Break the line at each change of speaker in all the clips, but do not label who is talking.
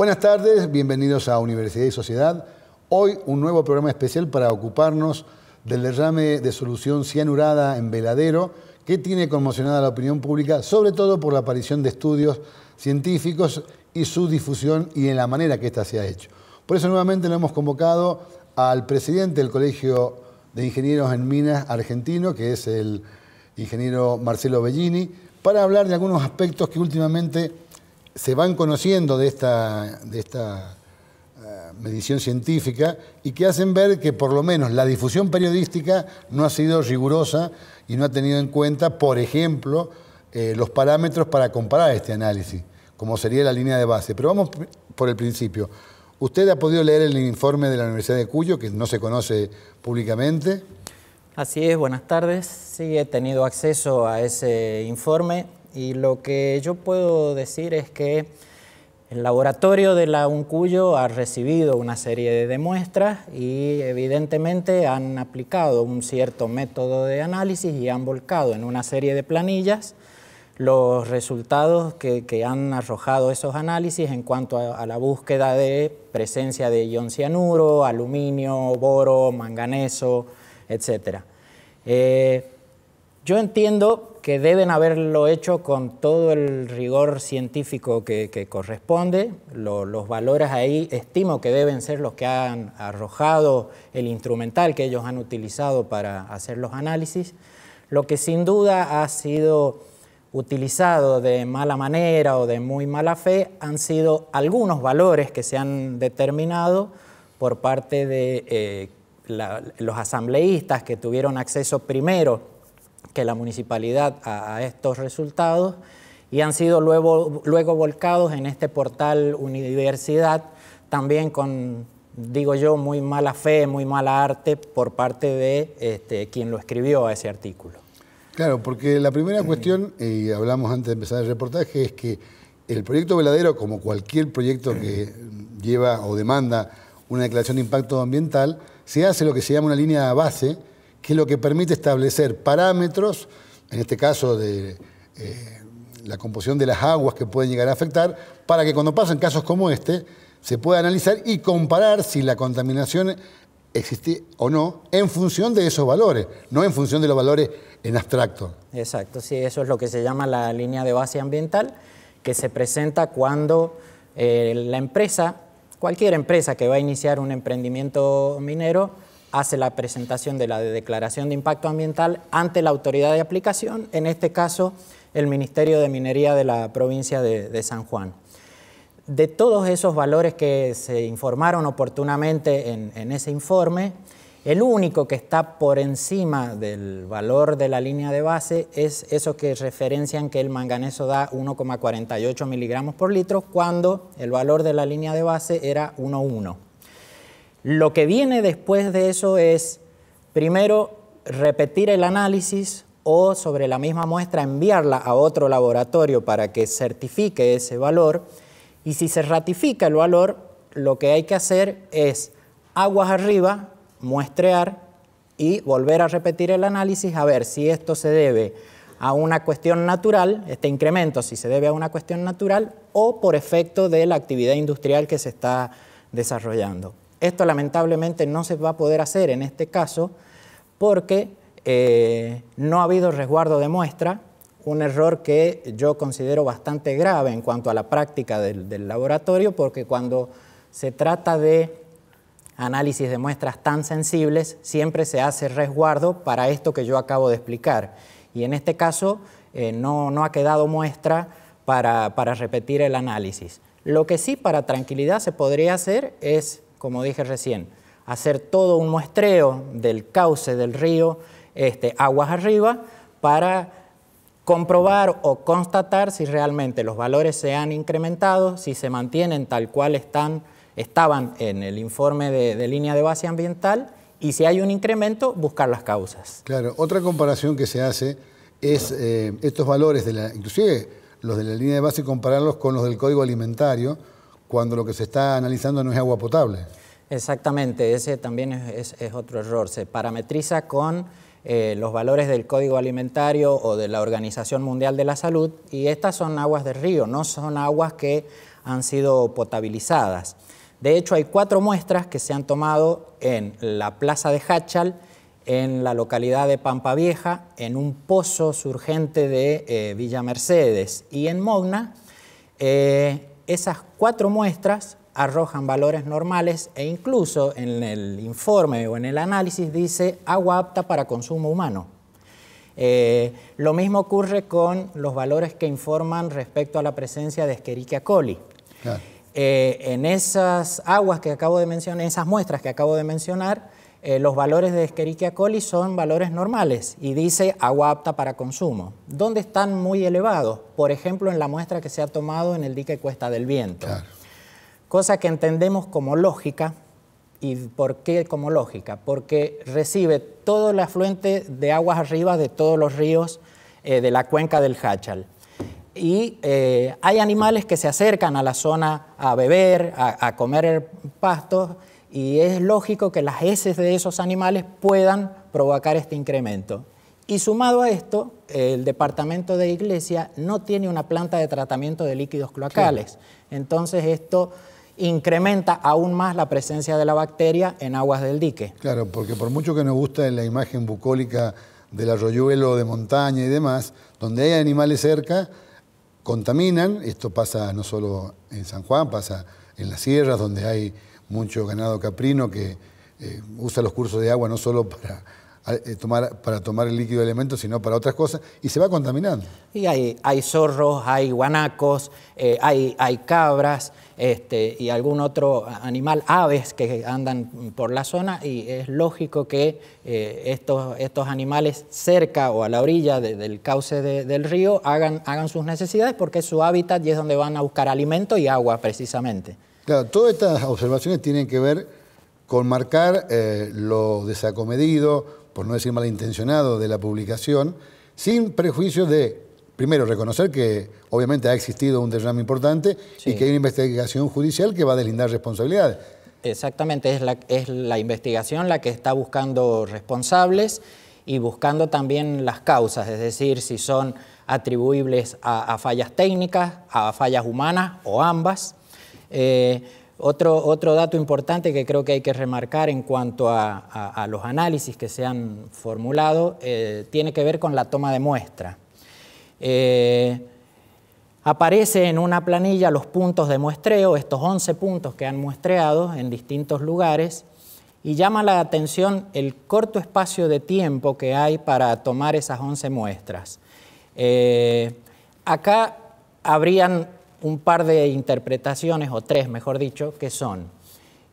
Buenas tardes, bienvenidos a Universidad y Sociedad. Hoy un nuevo programa especial para ocuparnos del derrame de solución cianurada en Veladero, que tiene conmocionada la opinión pública, sobre todo por la aparición de estudios científicos y su difusión y en la manera que ésta se ha hecho. Por eso nuevamente lo hemos convocado al presidente del Colegio de Ingenieros en Minas argentino, que es el ingeniero Marcelo Bellini, para hablar de algunos aspectos que últimamente se van conociendo de esta, de esta eh, medición científica y que hacen ver que por lo menos la difusión periodística no ha sido rigurosa y no ha tenido en cuenta, por ejemplo, eh, los parámetros para comparar este análisis, como sería la línea de base. Pero vamos por el principio. ¿Usted ha podido leer el informe de la Universidad de Cuyo, que no se conoce públicamente?
Así es, buenas tardes. Sí, he tenido acceso a ese informe. Y lo que yo puedo decir es que el laboratorio de la UNCUYO ha recibido una serie de muestras y evidentemente han aplicado un cierto método de análisis y han volcado en una serie de planillas los resultados que, han arrojado esos análisis en cuanto a, la búsqueda de presencia de ion cianuro, aluminio, boro, manganeso, etc. Eh, yo entiendo que deben haberlo hecho con todo el rigor científico que, corresponde. los valores ahí estimo que deben ser los que han arrojado el instrumental que ellos han utilizado para hacer los análisis. Lo que sin duda ha sido utilizado de mala manera o de muy mala fe han sido algunos valores que se han determinado por parte de eh, los asambleístas que tuvieron acceso primero que la municipalidad a, estos resultados y han sido luego, luego volcados en este portal Universidad, también con, digo yo, muy mala fe, muy mala arte por parte de este, quien lo escribió a ese artículo.
Claro, porque la primera cuestión, y hablamos antes de empezar el reportaje, es que el proyecto veladero, como cualquier proyecto que lleva o demanda una declaración de impacto ambiental, se hace lo que se llama una línea base, que es lo que permite establecer parámetros, en este caso de eh, la composición de las aguas que pueden llegar a afectar, para que cuando pasen casos como este, se pueda analizar y comparar si la contaminación existe o no en función de esos valores, no en función de los valores en abstracto.
Exacto, sí, eso es lo que se llama la línea de base ambiental, que se presenta cuando eh, la empresa, cualquier empresa que va a iniciar un emprendimiento minero, hace la presentación de la declaración de impacto ambiental ante la autoridad de aplicación, en este caso el Ministerio de Minería de la provincia de, San Juan. De todos esos valores que se informaron oportunamente en, en ese informe, el único que está por encima del valor de la línea de base es eso que referencian que el manganeso da 1,48 miligramos por litro cuando el valor de la línea de base era 1,1. Lo que viene después de eso es, primero, repetir el análisis o sobre la misma muestra enviarla a otro laboratorio para que certifique ese valor. Y si se ratifica el valor, lo que hay que hacer es aguas arriba, muestrear y volver a repetir el análisis a ver si esto se debe a una cuestión natural, este incremento si se debe a una cuestión natural o por efecto de la actividad industrial que se está desarrollando. Esto lamentablemente no se va a poder hacer en este caso porque eh, no ha habido resguardo de muestra, un error que yo considero bastante grave en cuanto a la práctica del, laboratorio porque cuando se trata de análisis de muestras tan sensibles, siempre se hace resguardo para esto que yo acabo de explicar. Y en este caso eh, no, ha quedado muestra para, para, repetir el análisis. Lo que sí para tranquilidad se podría hacer es como dije recién, hacer todo un muestreo del cauce del río, este, aguas arriba, para comprobar o constatar si realmente los valores se han incrementado, si se mantienen tal cual están, estaban en el informe de, línea de base ambiental y si hay un incremento, buscar las causas.
Claro, otra comparación que se hace es eh, estos valores, de la, inclusive los de la línea de base, compararlos con los del código alimentario, cuando lo que se está analizando no es agua potable.
Exactamente, ese también es, otro error. Se parametriza con eh, los valores del Código Alimentario o de la Organización Mundial de la Salud y estas son aguas de río, no son aguas que han sido potabilizadas. De hecho, hay cuatro muestras que se han tomado en la Plaza de Hachal, en la localidad de Pampa Vieja, en un pozo surgente de eh, Villa Mercedes y en Mogna. Eh, esas cuatro muestras arrojan valores normales e incluso en el informe o en el análisis dice agua apta para consumo humano. Eh, lo mismo ocurre con los valores que informan respecto a la presencia de Escherichia coli. Eh, en esas aguas que acabo de mencionar, en esas muestras que acabo de mencionar, eh, los valores de Escherichia coli son valores normales y dice agua apta para consumo. ¿Dónde están muy elevados? Por ejemplo, en la muestra que se ha tomado en el dique Cuesta del Viento. Cosa que entendemos como lógica. ¿Y por qué como lógica? Porque recibe todo el afluente de aguas arriba de todos los ríos eh, de la cuenca del Hachal. Y eh, hay animales que se acercan a la zona a beber, a, a comer pastos y es lógico que las heces de esos animales puedan provocar este incremento. Y sumado a esto, el departamento de Iglesia no tiene una planta de tratamiento de líquidos cloacales. Entonces esto incrementa aún más la presencia de la bacteria en aguas del
dique. Claro, porque por mucho que nos gusta la imagen bucólica del arroyuelo de montaña y demás, donde hay animales cerca, contaminan, esto pasa no solo en San Juan, pasa en las sierras donde hay mucho ganado caprino que eh, usa los cursos de agua no solo para eh, tomar, para tomar el líquido de elementos, sino para otras cosas, y se va contaminando.
Y hay, hay zorros, hay guanacos, eh, hay, hay cabras este, y algún otro animal, aves que andan por la zona, y es lógico que estos, animales cerca o a la orilla del cauce del río hagan, hagan sus necesidades porque es su hábitat y es donde van a buscar alimento y agua precisamente
todas estas observaciones tienen que ver con marcar eh, lo desacomedido, por no decir malintencionado, de la publicación, sin prejuicio de, primero, reconocer que obviamente ha existido un derrame importante y que hay una investigación judicial que va a deslindar responsabilidades.
Exactamente, es la, investigación la que está buscando responsables y buscando también las causas, es decir, si son atribuibles a fallas técnicas, a fallas humanas o ambas. Eh, otro, otro, dato importante que creo que hay que remarcar en cuanto a, los análisis que se han formulado eh, tiene que ver con la toma de muestra. Eh, aparece en una planilla los puntos de muestreo, estos 11 puntos que han muestreado en distintos lugares, y llama la atención el corto espacio de tiempo que hay para tomar esas 11 muestras. acá habrían un par de interpretaciones, o tres mejor dicho, que son,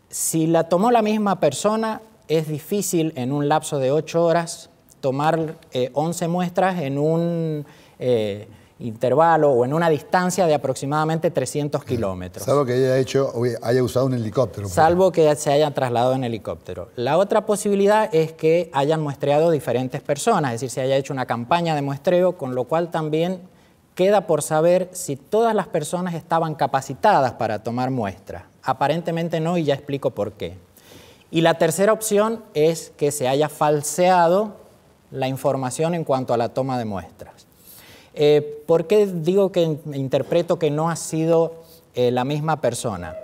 si la tomó la misma persona, es difícil en un lapso de ocho horas tomar eh, once 11 muestras en un eh, intervalo o en una distancia de aproximadamente 300 kilómetros.
Salvo que haya, hecho, haya usado un helicóptero.
Salvo que se hayan trasladado en helicóptero. La otra posibilidad es que hayan muestreado diferentes personas, es decir, se haya hecho una campaña de muestreo, con lo cual también Queda por saber si todas las personas estaban capacitadas para tomar muestras. Aparentemente no y ya explico por qué. Y la tercera opción es que se haya falseado la información en cuanto a la toma de muestras. Eh, ¿Por qué digo que interpreto que no ha sido eh, la misma persona?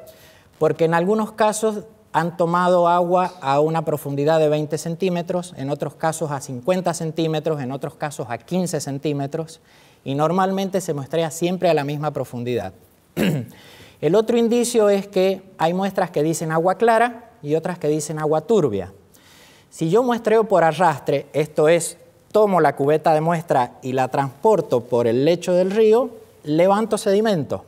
Porque en algunos casos han tomado agua a una profundidad de 20 centímetros, en otros casos a 50 centímetros, en otros casos a 15 centímetros, y normalmente se muestrea siempre a la misma profundidad. El otro indicio es que hay muestras que dicen agua clara y otras que dicen agua turbia. Si yo muestreo por arrastre, esto es, tomo la cubeta de muestra y la transporto por el lecho del río, levanto sedimento.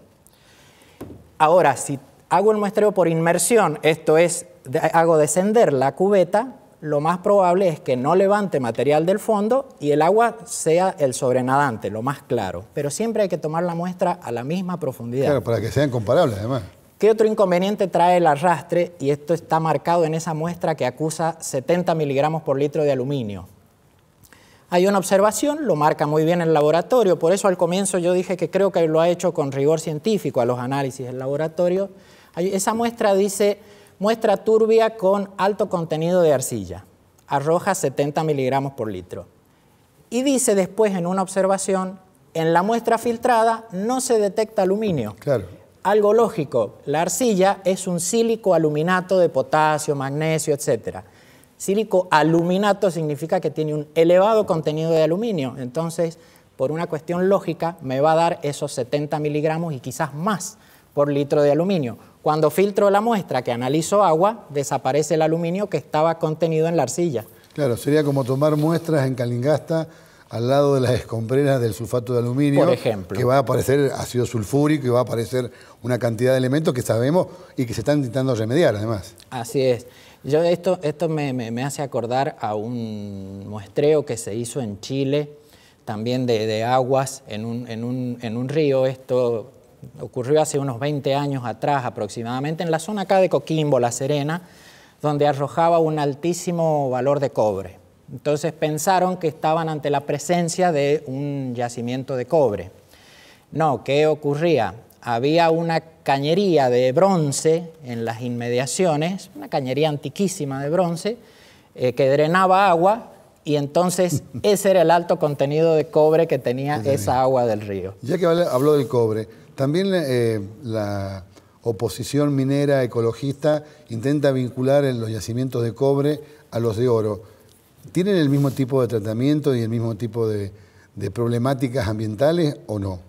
Ahora, si hago el muestreo por inmersión, esto es, hago descender la cubeta, lo más probable es que no levante material del fondo y el agua sea el sobrenadante, lo más claro. Pero siempre hay que tomar la muestra a la misma profundidad. Claro,
para que sean comparables además.
¿Qué otro inconveniente trae el arrastre? Y esto está marcado en esa muestra que acusa 70 miligramos por litro de aluminio. Hay una observación, lo marca muy bien el laboratorio, por eso al comienzo yo dije que creo que lo ha hecho con rigor científico a los análisis del laboratorio. Esa muestra dice Muestra turbia con alto contenido de arcilla. Arroja 70 miligramos por litro. Y dice después en una observación, en la muestra filtrada no se detecta aluminio. Claro. Algo lógico, la arcilla es un sílico aluminato de potasio, magnesio, etc. Sílico aluminato significa que tiene un elevado contenido de aluminio. Entonces, por una cuestión lógica, me va a dar esos 70 miligramos y quizás más por litro de aluminio. Cuando filtro la muestra que analizo agua, desaparece el aluminio que estaba contenido en la arcilla.
Claro, sería como tomar muestras en Calingasta al lado de las escombreras del sulfato de aluminio. Por ejemplo. Que va a aparecer ácido sulfúrico y va a aparecer una cantidad de elementos que sabemos y que se están intentando remediar además.
Así es. Yo, esto esto me, hace acordar a un muestreo que se hizo en Chile, también de, aguas en un, en, un, en un río. Esto ocurrió hace unos 20 años atrás aproximadamente, en la zona acá de Coquimbo, La Serena, donde arrojaba un altísimo valor de cobre. Entonces pensaron que estaban ante la presencia de un yacimiento de cobre. No, ¿qué ocurría? Había una cañería de bronce en las inmediaciones, una cañería antiquísima de bronce, eh, que drenaba agua y entonces ese era el alto contenido de cobre que tenía esa agua del río.
Ya que habló del cobre, también eh, la oposición minera ecologista intenta vincular los yacimientos de cobre a los de oro. ¿Tienen el mismo tipo de tratamiento y el mismo tipo de, problemáticas ambientales o no?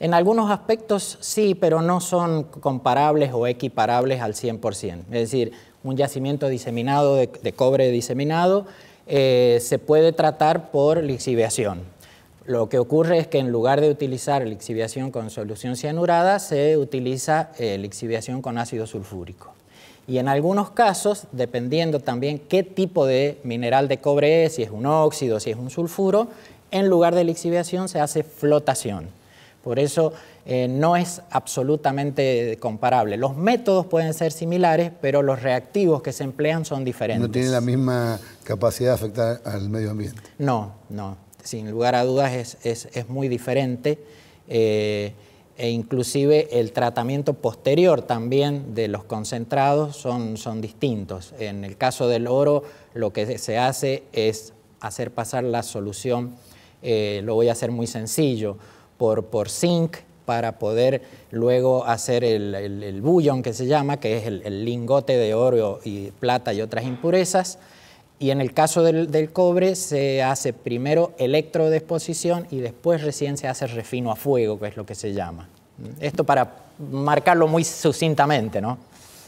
En algunos aspectos sí, pero no son
comparables o equiparables al 100%. Es decir, un yacimiento diseminado de, cobre diseminado eh, se puede tratar por lixiviación, lo que ocurre es que en lugar de utilizar lixiviación con solución cianurada, se utiliza la eh, lixiviación con ácido sulfúrico. Y en algunos casos, dependiendo también qué tipo de mineral de cobre es, si es un óxido, si es un sulfuro, en lugar de lixiviación se hace flotación. Por eso eh, no es absolutamente comparable. Los métodos pueden ser similares, pero los reactivos que se emplean son diferentes. No tiene
la misma capacidad de afectar al medio ambiente. No, no sin lugar a dudas
es, muy diferente. Eh, e inclusive el tratamiento posterior también de los concentrados son, distintos. En el caso del oro, lo que se hace es hacer pasar la solución, eh, lo voy a hacer muy sencillo, por, zinc para poder luego hacer el, el, bullón que se llama, que es el lingote de oro y plata y otras impurezas y en el caso del, cobre se hace primero electrodesposición y después recién se hace refino a fuego, que es lo que se llama. Esto para marcarlo muy sucintamente, ¿no?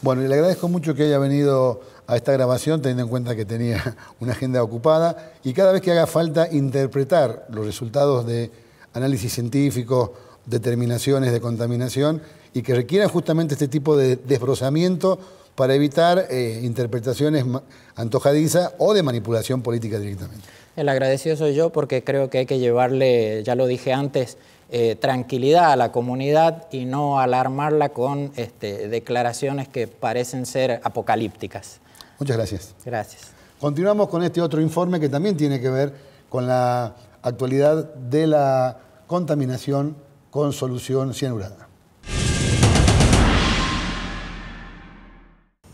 Bueno, le agradezco mucho que haya venido a esta grabación teniendo en cuenta que tenía una agenda ocupada y cada vez que haga falta interpretar los resultados de análisis científicos, determinaciones de contaminación y que requieran justamente este tipo de desbrozamiento para evitar eh, interpretaciones antojadizas o de manipulación política directamente.
El agradecido soy yo porque creo que hay que llevarle, ya lo dije antes, eh, tranquilidad a la comunidad y no alarmarla con este, declaraciones que parecen ser apocalípticas. Muchas gracias. Gracias.
Continuamos con este otro informe que también tiene que ver con la actualidad de la contaminación con solución cianurada.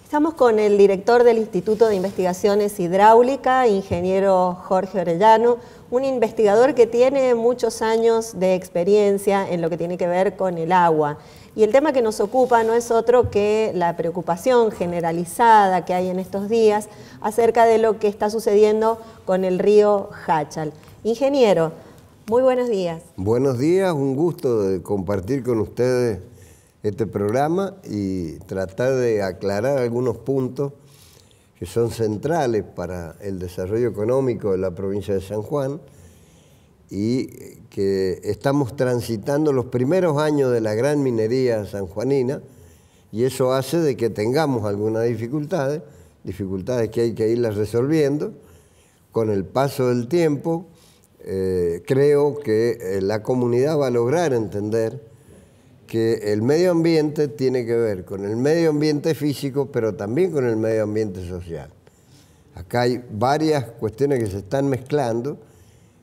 Estamos con el director del Instituto de Investigaciones Hidráulica, ingeniero Jorge Orellano, un investigador que tiene muchos años de experiencia en lo que tiene que ver con el agua. Y el tema que nos ocupa no es otro que la preocupación generalizada que hay en estos días acerca de lo que está sucediendo con el río Hachal. Ingeniero, muy buenos días.
Buenos días, un gusto de compartir con ustedes este programa y tratar de aclarar algunos puntos que son centrales para el desarrollo económico de la provincia de San Juan y que estamos transitando los primeros años de la gran minería sanjuanina y eso hace de que tengamos algunas dificultades, dificultades que hay que irlas resolviendo con el paso del tiempo, eh, creo que eh, la comunidad va a lograr entender que el medio ambiente tiene que ver con el medio ambiente físico, pero también con el medio ambiente social. Acá hay varias cuestiones que se están mezclando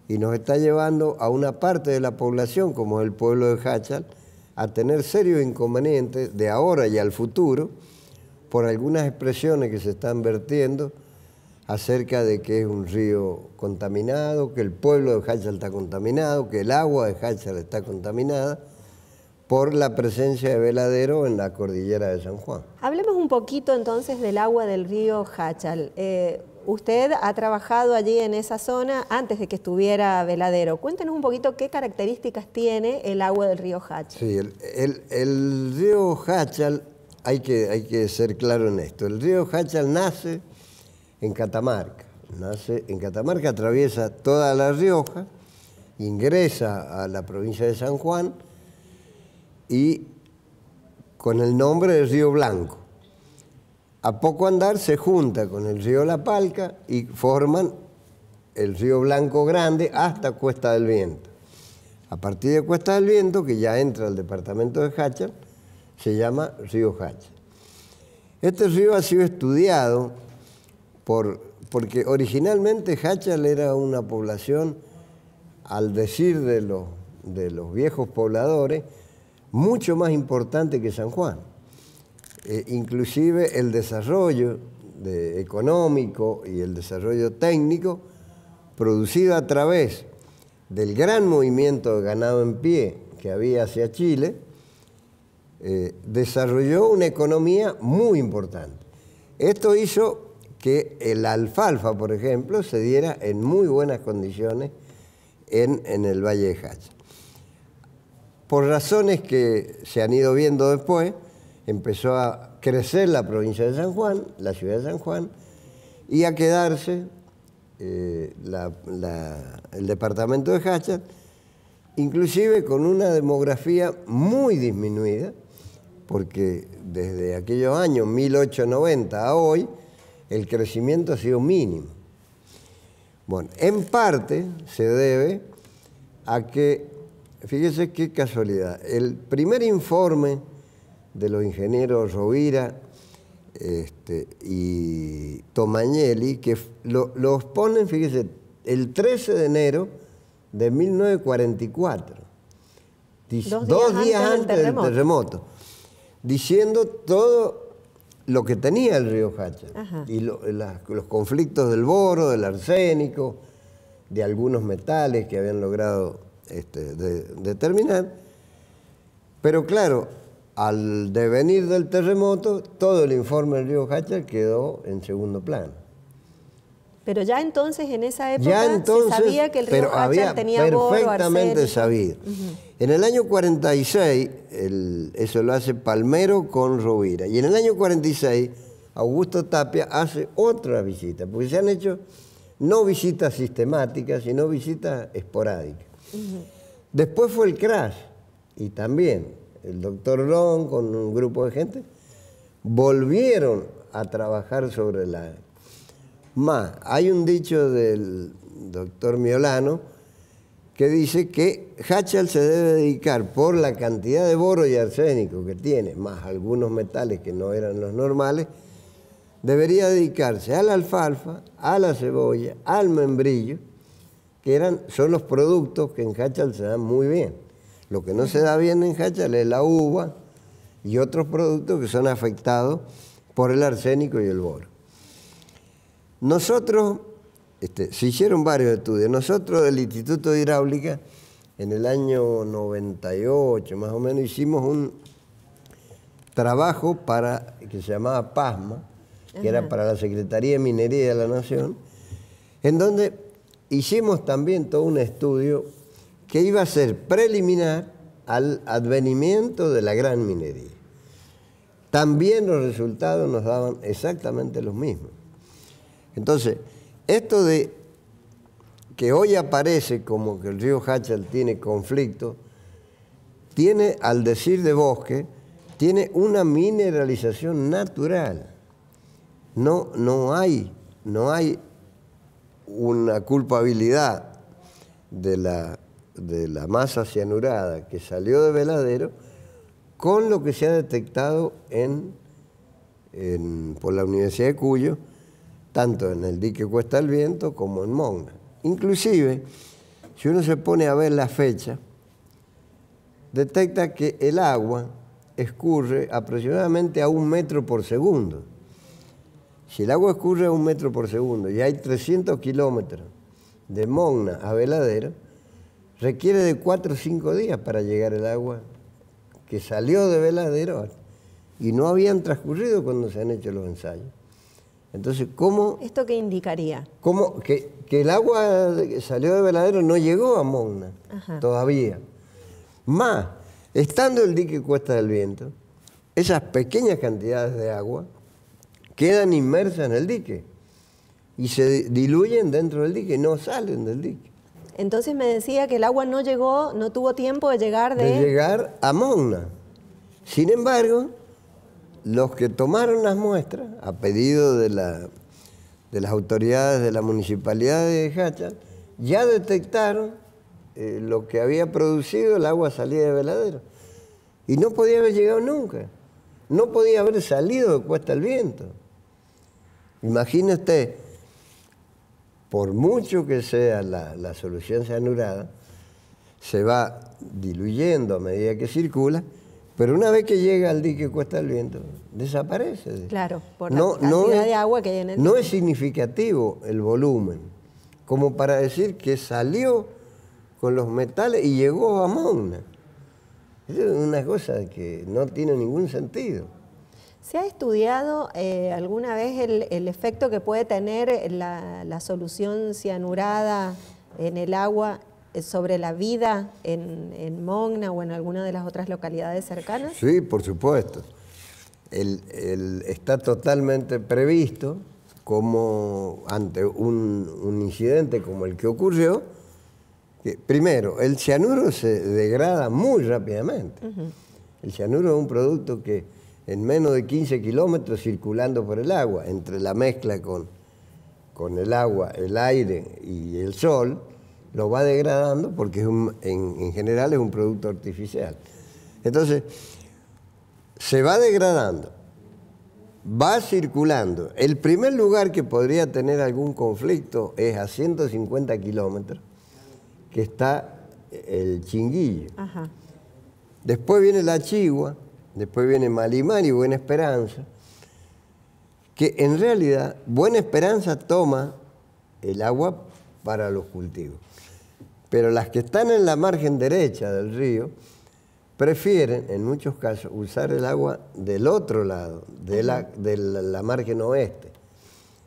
y nos está llevando a una parte de la población, como es el pueblo de Hachal, a tener serios inconvenientes de ahora y al futuro por algunas expresiones que se están vertiendo acerca de que es un río contaminado, que el pueblo de Hachal está contaminado, que el agua de Hachal está contaminada por la presencia de veladero en la cordillera de San Juan.
Hablemos un poquito entonces del agua del río Hachal. Eh, usted ha trabajado allí en esa zona antes de que estuviera veladero. Cuéntenos un poquito qué características tiene el agua del río Hachal.
Sí, el, río Hachal, hay que, hay que ser claro en esto, el río Hachal nace en Catamarca. Nace en Catamarca, atraviesa toda La Rioja, ingresa a la provincia de San Juan, y con el nombre de río Blanco. A poco andar se junta con el río La Palca y forman el río Blanco Grande hasta Cuesta del Viento. A partir de Cuesta del Viento, que ya entra al departamento de Hachal, se llama río Hachal. Este río ha sido estudiado porque originalmente Hachal era una población, al decir de los viejos pobladores, mucho más importante que San Juan. Eh, inclusive el desarrollo económico y el desarrollo técnico producido a través del gran movimiento de ganado en pie que había hacia Chile, eh, desarrolló una economía muy importante. Esto hizo que el alfalfa, por ejemplo, se diera en muy buenas condiciones en, en el Valle de Hacha por razones que se han ido viendo después, empezó a crecer la provincia de San Juan, la ciudad de San Juan, y a quedarse eh, el departamento de Hachat, inclusive con una demografía muy disminuida, porque desde aquellos años, 1890 a hoy, el crecimiento ha sido mínimo. Bueno, en parte se debe a que Fíjese qué casualidad. El primer informe de los ingenieros Rovira este, y Tomagnelli, que los ponen, fíjese, el 13 de enero de 1944, dos días, antes, del terremoto, diciendo todo lo que tenía el río Hacha y los conflictos del boro, del arsénico, de algunos metales que habían logrado este, de, determinar. Pero claro, al devenir del terremoto, todo el informe del río Hacha quedó en segundo plano.
Pero ya entonces, en esa época, se sabía que el río pero Hacha tenía perfectamente boro,
sabido. En el año 46, el, eso lo hace Palmero con Rovira. Y en el año 46, Augusto Tapia hace otra visita, porque se han hecho no visitas sistemáticas, sino visitas esporádicas. Después fue el crash y también el doctor Long con un grupo de gente volvieron a trabajar sobre la... Más, hay un dicho del doctor Miolano que dice que Hachal se debe dedicar por la cantidad de boro y arsénico que tiene, más algunos metales que no eran los normales, debería dedicarse a la alfalfa, a la cebolla, al membrillo, que eran, son los productos que en Hachal se dan muy bien. Lo que no se da bien en Hachal es la uva y otros productos que son afectados por el arsénico y el boro. Nosotros, este, se hicieron varios estudios, nosotros del Instituto de Hidráulica, en el año 98 más o menos, hicimos un trabajo para, que se llamaba PASMA, que era para la Secretaría de Minería de la Nación, en donde hicimos también todo un estudio que iba a ser preliminar al advenimiento de la gran minería. También los resultados nos daban exactamente los mismos. Entonces, esto de que hoy aparece como que el río Hachal tiene conflicto, tiene, al decir de bosque, tiene una mineralización natural. No, no hay, no hay una culpabilidad de la, masa cianurada que salió de veladero con lo que se ha detectado en, por la Universidad de Cuyo, tanto en el dique Cuesta el Viento como en Monga. Inclusive, si uno se pone a ver la fecha, detecta que el agua escurre aproximadamente a un metro por segundo. Si el agua escurre a un metro por segundo y hay 300 kilómetros de Mogna a Veladero, requiere de 4 o 5 días para llegar el agua que salió de Veladero y no habían transcurrido cuando se han hecho los ensayos. Entonces, ¿cómo...
¿Esto qué indicaría?
¿Cómo? Que, el agua que salió de Veladero no llegó a Mogna todavía. Más, estando el dique Cuesta del Viento, esas pequeñas cantidades de agua quedan inmersas en el dique y se diluyen dentro del dique, no salen del dique.
Entonces me decía que el agua no llegó, no tuvo tiempo de llegar de... De llegar
a Mogna. Sin embargo, los que tomaron las muestras, a pedido de, las autoridades de la municipalidad de Hacha, ya detectaron eh, lo que había producido el agua salida de veladero. Y no podía haber llegado nunca. No podía haber salido de Cuesta el Viento. Imagínate, por mucho que sea la, la solución cianurada, se va diluyendo a medida que circula, pero una vez que llega al dique Cuesta el Viento, desaparece.
Claro, por no, la agua que hay No
es significativo el volumen, como para decir que salió con los metales y llegó a Mauna. Es una cosa que no tiene ningún sentido.
¿Se ha estudiado eh, alguna vez el, efecto que puede tener la, solución cianurada en el agua eh, sobre la vida en, en, Mogna o en alguna de las otras localidades cercanas?
Sí, por supuesto. está totalmente previsto como ante un, incidente como el que ocurrió, que, primero, el cianuro se degrada muy rápidamente. El cianuro es un producto que en menos de 15 kilómetros circulando por el agua, entre la mezcla con, el agua, el aire y el sol, lo va degradando porque en, general es un producto artificial. Entonces, se va degradando, va circulando. El primer lugar que podría tener algún conflicto es a 150 kilómetros, que está el Chinguillo. Después viene la Chigua, Después viene Malimar y Buena Esperanza, que en realidad Buena Esperanza toma el agua para los cultivos. Pero las que están en la margen derecha del río prefieren, en muchos casos, usar el agua del otro lado, de la, de la, margen oeste,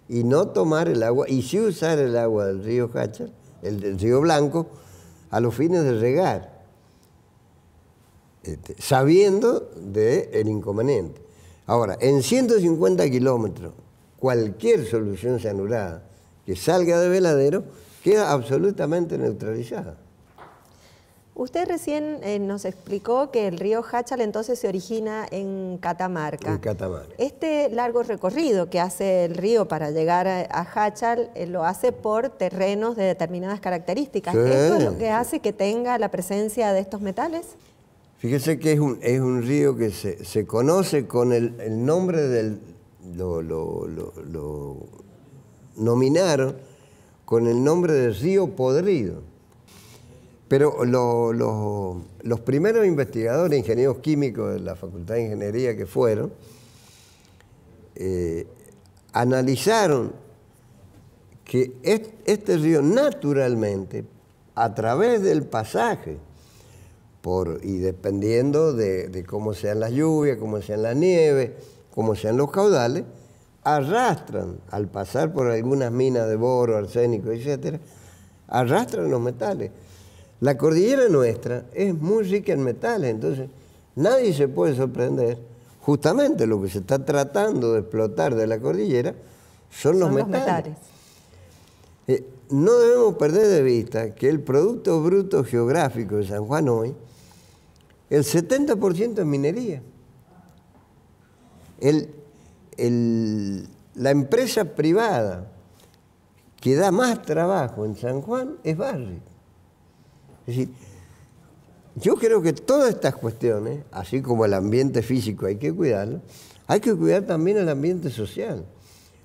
y no tomar el agua, y sí usar el agua del río Hachal, el del río Blanco, a los fines de regar. Este, sabiendo del el inconveniente. Ahora, en 150 kilómetros, cualquier solución sanurada que salga de veladero queda absolutamente neutralizada.
Usted recién eh, nos explicó que el río Hachal entonces se origina en Catamarca. En Catamarca. Este largo recorrido que hace el río para llegar a, Hachal eh, lo hace por terrenos de determinadas características. ¿Esto es lo que hace que tenga la presencia de estos metales?
Fíjese que es un, río que se, conoce con el, nombre del... Lo, nominaron con el nombre de río podrido. Pero los primeros investigadores, ingenieros químicos de la Facultad de Ingeniería que fueron, eh, analizaron que este río naturalmente, a través del pasaje, y dependiendo de, cómo sean las lluvias, cómo sean las nieves, cómo sean los caudales, arrastran, al pasar por algunas minas de boro, arsénico, etc., arrastran los metales. La cordillera nuestra es muy rica en metales, entonces nadie se puede sorprender. Justamente lo que se está tratando de explotar de la cordillera son los
metales.
Eh, no debemos perder de vista que el Producto Bruto Geográfico de San Juan hoy el 70% es minería. la empresa privada que da más trabajo en San Juan es Barry. Es decir, yo creo que todas estas cuestiones, así como el ambiente físico hay que cuidarlo, hay que cuidar también el ambiente social.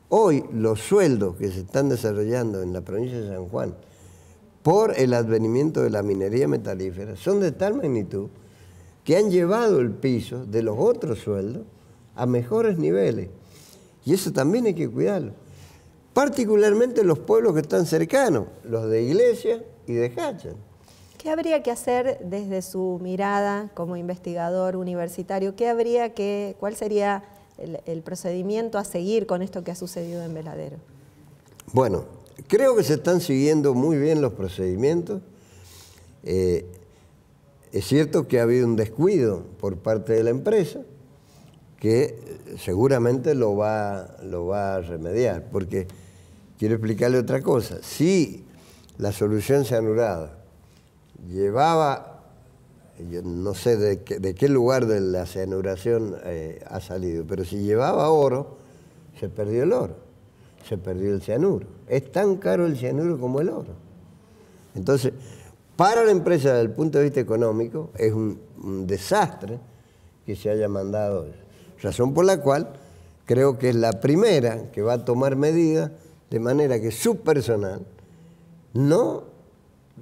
Hoy los sueldos que se están desarrollando en la provincia de San Juan por el advenimiento de la minería metalífera son de tal magnitud han llevado el piso de los otros sueldos a mejores niveles. Y eso también hay que cuidarlo. Particularmente los pueblos que están cercanos, los de Iglesia y de Hachan.
¿Qué habría que hacer desde su mirada como investigador universitario? ¿Qué habría que, ¿Cuál sería el, procedimiento a seguir con esto que ha sucedido en Veladero?
Bueno, creo que se están siguiendo muy bien los procedimientos. Eh, es cierto que ha habido un descuido por parte de la empresa que eh, seguramente lo va, lo va a remediar, porque quiero explicarle otra cosa. Si la solución cianurada llevaba, no sé de qué, lugar de la cianuración eh, ha salido, pero si llevaba oro, se perdió el oro, se perdió el cianuro. Es tan caro el cianuro como el oro. Entonces, para la empresa desde el punto de vista económico es un, desastre que se haya mandado. Razón por la cual creo que es la primera que va a tomar medidas de manera que su personal no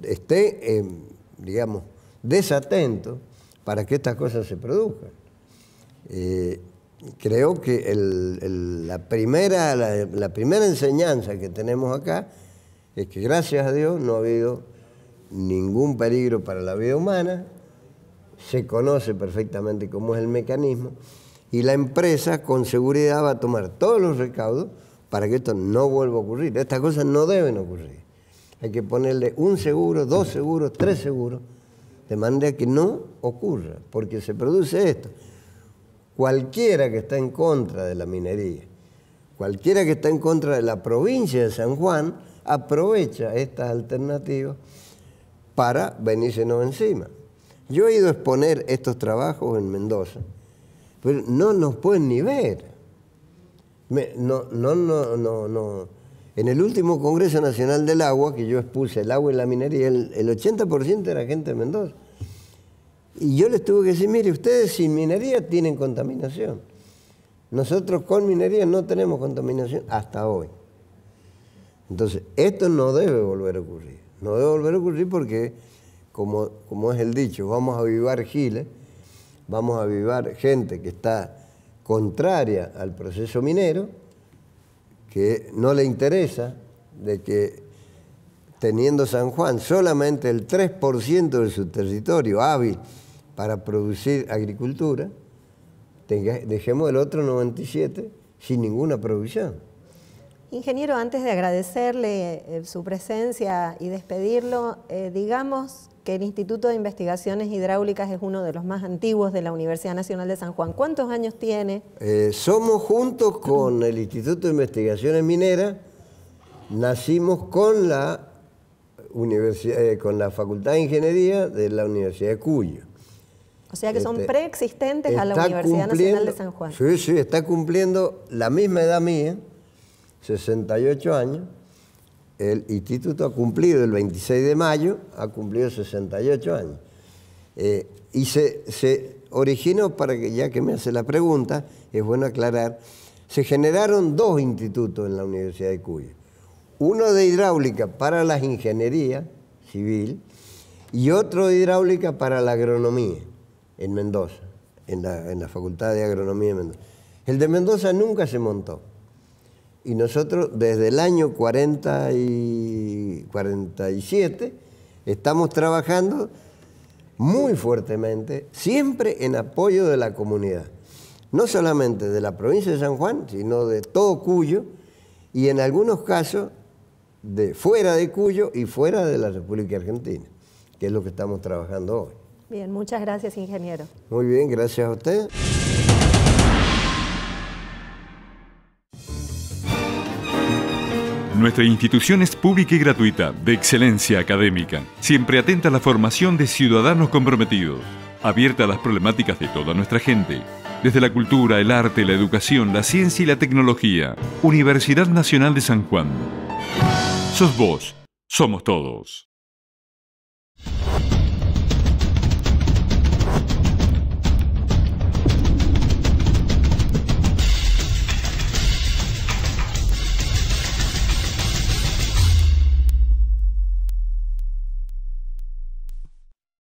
esté, em, digamos, desatento para que estas cosas se produzcan. Eh, creo que la, primera, la primera enseñanza que tenemos acá es que gracias a Dios no ha habido ningún peligro para la vida humana, se conoce perfectamente cómo es el mecanismo y la empresa con seguridad va a tomar todos los recaudos para que esto no vuelva a ocurrir. Estas cosas no deben ocurrir. Hay que ponerle un seguro, dos seguros, tres seguros, de manera que no ocurra, porque se produce esto. Cualquiera que está en contra de la minería, cualquiera que está en contra de la provincia de San Juan, aprovecha estas alternativas para venirse no encima. Yo he ido a exponer estos trabajos en Mendoza, pero no nos pueden ni ver. no, no, no, no, En el último Congreso Nacional del Agua, que yo expuse el agua y la minería, el, el 80% era gente de Mendoza. Y yo les tuve que decir, mire, ustedes sin minería tienen contaminación. Nosotros con minería no tenemos contaminación hasta hoy. Entonces, esto no debe volver a ocurrir. No debe volver a ocurrir porque, como, es el dicho, vamos a avivar giles, vamos a avivar gente que está contraria al proceso minero, que no le interesa de que teniendo San Juan solamente el 3% de su territorio hábil para producir agricultura, dejemos el otro 97% sin ninguna provisión.
Ingeniero, antes de agradecerle eh, su presencia y despedirlo, eh, digamos que el Instituto de Investigaciones Hidráulicas es uno de los más antiguos de la Universidad Nacional de San Juan. ¿Cuántos años tiene?
Eh, somos juntos con el Instituto de Investigaciones Mineras, nacimos con la, universidad, con la Facultad de Ingeniería de la Universidad de Cuyo.
O sea que son este, preexistentes a la Universidad Nacional de San Juan. Sí,
sí, está cumpliendo la misma edad mía 68 años. El instituto ha cumplido el 26 de mayo, ha cumplido 68 años. Eh, y se, originó, para que ya que me hace la pregunta, es bueno aclarar, se generaron dos institutos en la Universidad de Cuyo. Uno de hidráulica para la ingeniería civil y otro de hidráulica para la agronomía en Mendoza, en la, en la Facultad de Agronomía de Mendoza. El de Mendoza nunca se montó. Y nosotros desde el año 40 y 47 estamos trabajando muy fuertemente, siempre en apoyo de la comunidad, no solamente de la provincia de San Juan, sino de todo Cuyo y en algunos casos de fuera de Cuyo y fuera de la República Argentina, que es lo que estamos trabajando hoy.
Bien, muchas gracias, ingeniero.
Muy bien, gracias a usted.
Nuestra institución es pública y gratuita, de excelencia académica, siempre atenta a la formación de ciudadanos comprometidos, abierta a las problemáticas de toda nuestra gente, desde la cultura, el arte, la educación, la ciencia y la tecnología. Universidad Nacional de San Juan. Sos vos, somos todos.